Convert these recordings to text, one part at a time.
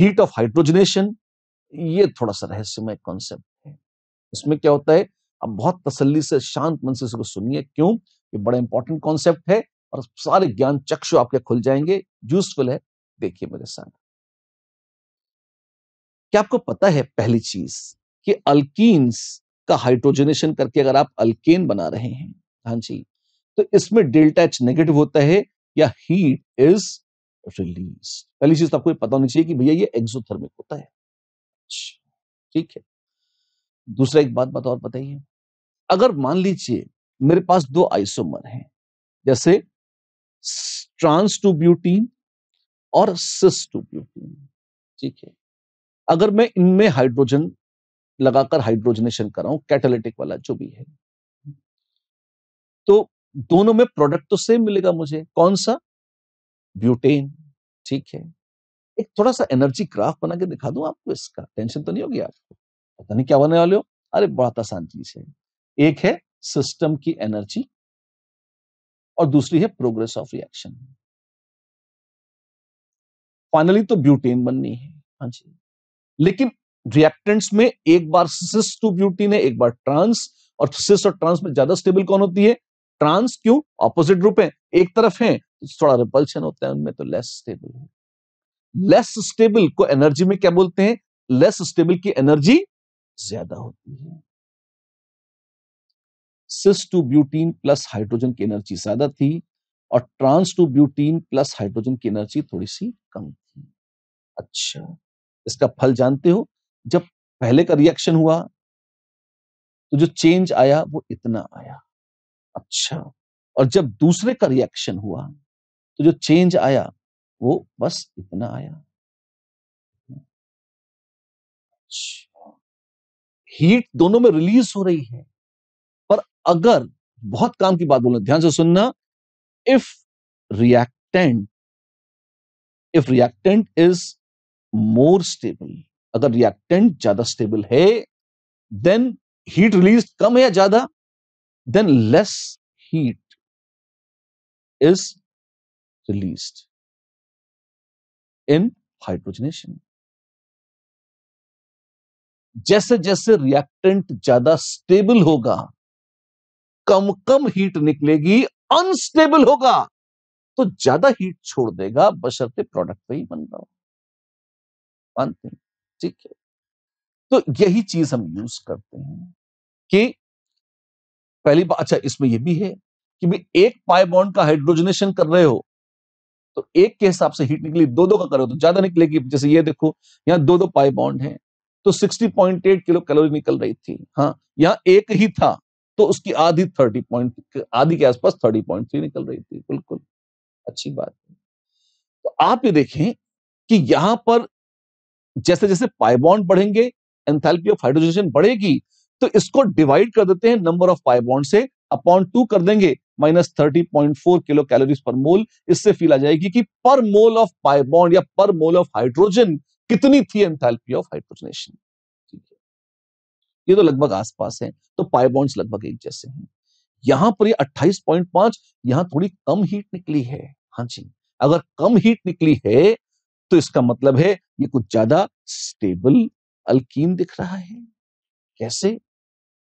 Heat of hydrogenation ये थोड़ा सा रहस्यमय कॉन्सेप्ट है इसमें क्या होता है अब बहुत तसल्ली से शांत मन से इसको सुनिए क्यों ये बड़ा इंपॉर्टेंट कॉन्सेप्ट है और सारे ज्ञान चक्षु आपके खुल जाएंगे यूजफुल है देखिए मेरे साथ क्या आपको पता है पहली चीज कि अल्कीन्स का हाइड्रोजनेशन करके अगर आप अल्केन बना रहे हैं हाँ जी तो इसमें डेल्टा एच नेगेटिव होता है या हीट इज रिलीज पहली चीज तो आपको पता होनी चाहिए कि भैया ये एक्सोथर्मिक होता है अच्छा, ठीक है दूसरा एक बात बात और बताइए अगर मान लीजिए मेरे पास दो आइसोमर हैं जैसे ट्रांस टू ब्यूटीन और सिस टू ब्यूटीन ठीक है अगर मैं इनमें हाइड्रोजन लगाकर हाइड्रोजनेशन कराऊं कैटालिटिक वाला जो भी है तो दोनों में प्रोडक्ट तो सेम मिलेगा मुझे कौन सा ब्यूटेन ठीक है एक थोड़ा सा एनर्जी ग्राफ बना के दिखा दू आपको इसका टेंशन तो नहीं होगी आपको पता नहीं क्या बनने वाले हो अरे बहुत आसान चीज है एक है सिस्टम की एनर्जी और दूसरी है प्रोग्रेस ऑफ रिएक्शन फाइनली तो ब्यूटेन बननी है हाँ जी लेकिन रिएक्टेंट्स में एक बार सिस टू ब्यूटीन है एक बार ट्रांस और सिस और ट्रांस में ज्यादा स्टेबल कौन होती है ट्रांस क्यों ऑपोजिट ग्रुप है एक तरफ है थोड़ा रिपल्शन होता है उनमें तो लेस स्टेबल है लेस स्टेबल को एनर्जी में क्या बोलते हैं लेस स्टेबल की एनर्जी ज्यादा होती है cis two butene plus hydrogen की एनर्जी ज्यादा थी और trans two butene plus hydrogen की एनर्जी थोड़ी सी कम थी अच्छा इसका फल जानते हो जब पहले का रिएक्शन हुआ तो जो चेंज आया वो इतना आया अच्छा और जब दूसरे का रिएक्शन हुआ तो जो चेंज आया वो बस इतना आया हीट अच्छा। दोनों में रिलीज हो रही है पर अगर बहुत काम की बात बोलना ध्यान से सुनना if reactant if reactant is more stable अगर रिएक्टेंट ज्यादा स्टेबल है देन हीट रिलीज कम है या ज्यादा then less heat is released in hydrogenation. जैसे जैसे रिएक्टेंट ज्यादा स्टेबल होगा कम कम हीट निकलेगी अनस्टेबल होगा तो ज्यादा हीट छोड़ देगा बशर्ते प्रोडक्ट पे ही बन रहा होगा मानते हैं ठीक है तो यही चीज हम यूज करते हैं कि पहली बात अच्छा इसमें यह भी है कि भी एक पाई बॉन्ड का हाइड्रोजनेशन कर रहे हो तो एक के हिसाब से हीट निकली दो दो का करो तो ज्यादा निकलेगी जैसे ये देखो यहाँ दो दो पाई बॉन्ड है तो 60.8 किलो कैलोरी निकल रही थी हाँ यहाँ एक ही था तो उसकी आधी थर्टी पॉइंट आधी के आसपास थर्टी पॉइंट थ्री निकल रही थी बिल्कुल अच्छी बात है तो आप ये देखें कि यहां पर जैसे जैसे पाइबॉन्ड बढ़ेंगे एंथैल्पी ऑफ हाइड्रोजन बढ़ेगी तो इसको डिवाइड कर देते हैं नंबर ऑफ पाइबॉन्ड से अपॉन टू कर देंगे minus thirty point four kilo calories per mole इससे फील आ जाएगी कि पर मोल ऑफ पाइबॉन्ड या पर मोल ऑफ हाइड्रोजन कितनी थी एंथैल्पी ऑफ हाइड्रोजनेशन ये तो लगभग आसपास है तो पाइबॉन्ड्स लगभग एक जैसे हैं यहां पर ये 28.5 यहां थोड़ी कम हीट निकली है हाँ जी अगर कम हीट निकली है तो इसका मतलब है ये कुछ ज्यादा स्टेबल अल्कीन दिख रहा है कैसे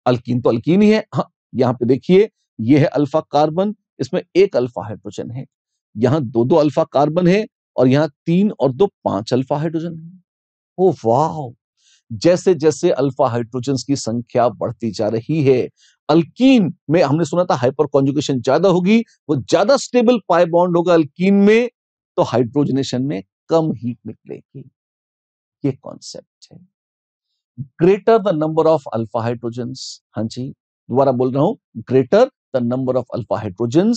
अल्कीन तो अल्कीन ही है हाँ यहां पे देखिए ये है अल्फा कार्बन इसमें एक अल्फा हाइड्रोजन है यहाँ दो दो अल्फा कार्बन है और यहाँ तीन और दो पांच अल्फा हाइड्रोजन है ओ वाह जैसे जैसे अल्फा हाइड्रोजन की संख्या बढ़ती जा रही है अल्कीन में हमने सुना था हाइपर कॉन्जुकेशन ज्यादा होगी वो ज्यादा स्टेबल पाए बॉन्ड होगा अल्कीन में तो हाइड्रोजनेशन में कम हीट निकलेगी ये कॉन्सेप्ट है greater the number of alpha hydrogen हाँ जी दोबारा बोल रहा हूं greater number of alpha hydrogen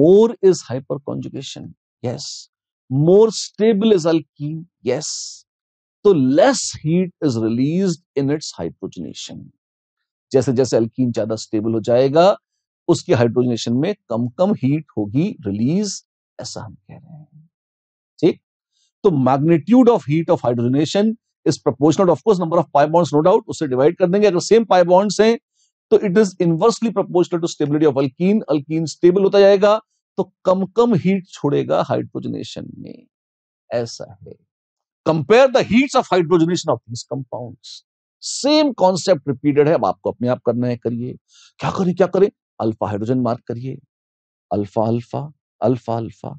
more is hyper hyperconjugation. Yes. More stable is alkene Yes. तो less heat is release in its hydrogenation जैसे जैसे अल्कीन ज्यादा स्टेबल हो जाएगा उसकी हाइड्रोजनेशन में कम कम हीट होगी रिलीज ऐसा हम कह रहे हैं ठीक तो magnitude of heat of hydrogenation is proportional of course number of pi bonds no doubt उससे डिवाइड कर देंगे अगर सेम पाई बॉन्ड्स हैं तो it is inversely proportional to stability of alkene alkene stable होता जाएगा तो कम कम हीट छोड़ेगा हाइड्रोजनेशन में ऐसा है compare the heats of hydrogenation of these compounds same concept repeated है अब आपको अपने आप करना है करिए क्या करें क्या करें अल्फा हाइड्रोजन मार्क करिए अल्फा अल्फा अल्फा अल्फा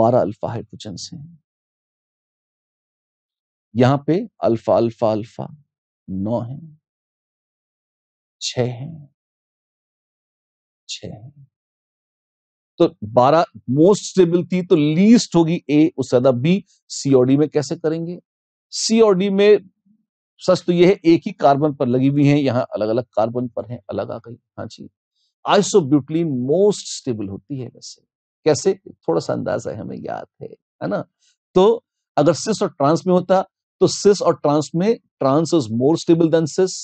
बारह अल्फा हाइड्रोजन है यहां पे अल्फा अल्फा अल्फा नौ है छ हैं हैं तो बारह मोस्ट स्टेबल थी तो लीस्ट होगी ए उससे ज्यादा बी सी और डी में कैसे करेंगे सी और डी में सच तो यह है एक ही कार्बन पर लगी हुई है यहां अलग अलग कार्बन पर है अलग आ गई हाँ जी आइसोब्यूटलीन मोस्ट स्टेबल होती है वैसे कैसे थोड़ा सा अंदाजा है हमें याद है है ना तो अगर सिस और ट्रांस में होता तो सिस और ट्रांस में trans is more stable than cis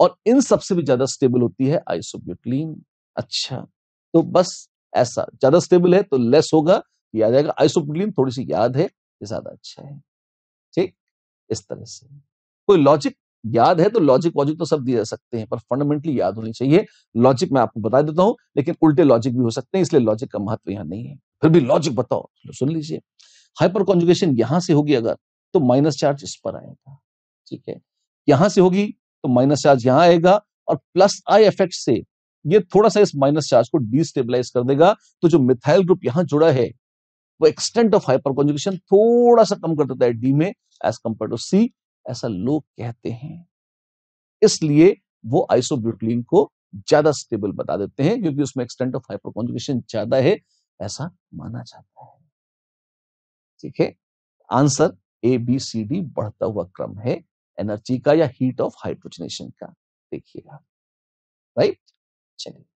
और इन सबसे भी ज्यादा स्टेबल होती है आइसोब्यूटलीन अच्छा तो बस ऐसा ज्यादा स्टेबल है तो लेस होगा ये आ जाएगा आइसोब्यूटलीन थोड़ी सी याद है ये ज्यादा अच्छा है ठीक इस तरह से कोई लॉजिक याद है तो लॉजिक वॉजिक तो सब दिए जा सकते हैं पर फंडामेंटली याद होनी चाहिए लॉजिक मैं आपको बता देता हूं लेकिन उल्टे लॉजिक भी हो सकते हैं इसलिए लॉजिक का महत्व यहाँ नहीं है फिर भी लॉजिक बताओ सुन लीजिए हाइपर कॉन्जुगेशन यहां से होगी अगर तो माइनस चार्ज इस पर आएगा ठीक है यहां से होगी तो माइनस चार्ज यहां आएगा और प्लस आई इफेक्ट से ये थोड़ा सा इस माइनस चार्ज को डिस्टेबलाइज कर देगा तो जो मिथाइल ग्रुप यहां जुड़ा है वो एक्सटेंट ऑफ हाइपर कॉन्जुगेशन थोड़ा सा कम कर देता है डी में एज कंपेयर टू सी ऐसा लोग कहते हैं इसलिए वो आइसोब्यूटिलीन को ज्यादा स्टेबल बता देते हैं क्योंकि उसमें एक्सटेंट ऑफ हाइपर कॉन्जुगेशन ज्यादा है ऐसा माना जाता है ठीक है answer A B C D बढ़ता हुआ क्रम है एनर्जी का या हीट ऑफ हाइड्रोजनेशन का देखिएगा राइट चलिए